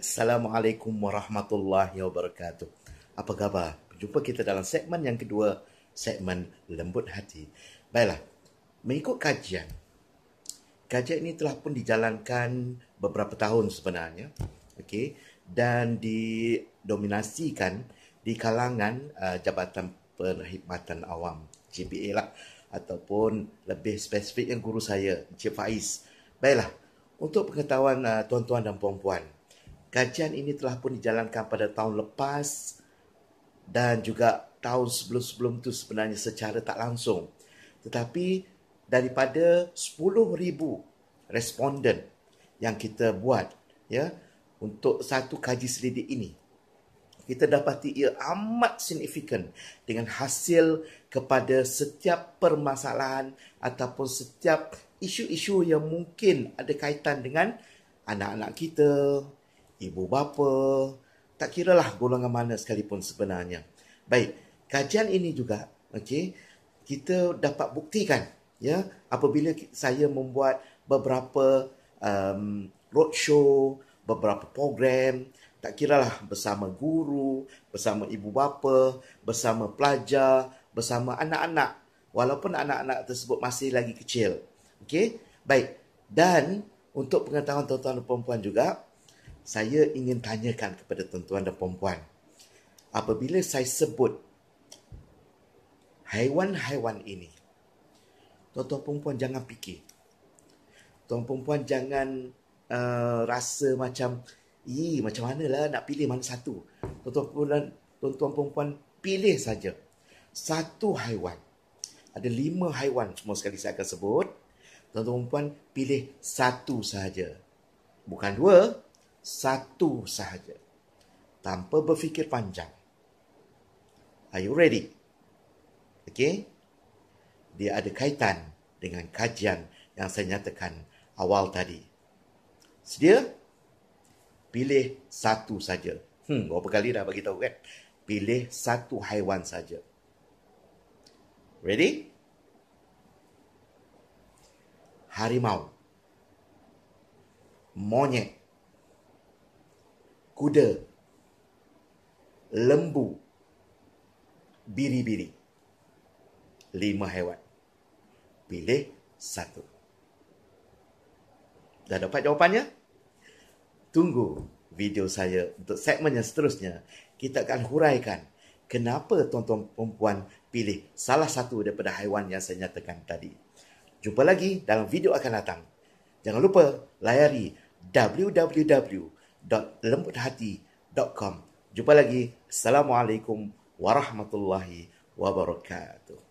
Assalamualaikum warahmatullahi wabarakatuh. Apa khabar? Jumpa kita dalam segmen yang kedua, segmen lembut hati. Baiklah, mengikut kajian. Kajian ini telah pun dijalankan beberapa tahun sebenarnya. Okey, dan didominasikan di kalangan uh, Jabatan Perkhidmatan Awam, JPA lah ataupun lebih spesifik yang guru saya, Encik Faiz. Baiklah, untuk pengetahuan uh, tuan-tuan dan puan-puan, kajian ini telah pun dijalankan pada tahun lepas dan juga tahun sebelum-sebelum itu sebenarnya secara tak langsung. Tetapi daripada 10,000 responden yang kita buat ya untuk satu kaji selidik ini, kita dapati ia amat signifikan dengan hasil kepada setiap permasalahan ataupun setiap isu-isu yang mungkin ada kaitan dengan anak-anak kita, ibu bapa, tak kira lah golongan mana sekalipun sebenarnya. Baik, kajian ini juga, okay kita dapat buktikan ya apabila saya membuat beberapa um, roadshow, beberapa program, tak kira lah bersama guru, bersama ibu bapa, bersama pelajar, bersama anak-anak, walaupun anak-anak tersebut masih lagi kecil. okay. Baik. Dan untuk pengetahuan tuan-tuan dan puan juga, saya ingin tanyakan kepada tuan-tuan dan perempuan. Apabila saya sebut haiwan-haiwan ini, tuan-tuan perempuan jangan fikir. Tuan perempuan jangan uh, rasa macam, ih macam manalah nak pilih mana satu. Tuan-tuan perempuan, tuan-tuan perempuan pilih saja satu haiwan. Ada lima haiwan semua sekali saya akan sebut. Tuan-tuan perempuan pilih satu saja, Bukan dua, satu sahaja tanpa berfikir panjang. Are you ready? Okay? Dia ada kaitan dengan kajian yang saya nyatakan awal tadi. Sedia? Pilih satu saja. Hmm, berapa kali dah bagi tahu kan? Pilih satu haiwan saja. Ready? Harimau. Monyet kuda, lembu, biri-biri. Lima hewan. Pilih satu. Dah dapat jawapannya? Tunggu video saya untuk segmen yang seterusnya. Kita akan huraikan kenapa tuan-tuan perempuan pilih salah satu daripada haiwan yang saya nyatakan tadi. Jumpa lagi dalam video akan datang. Jangan lupa layari www www.lembuthati.com. Jumpa lagi. Assalamualaikum warahmatullahi wabarakatuh.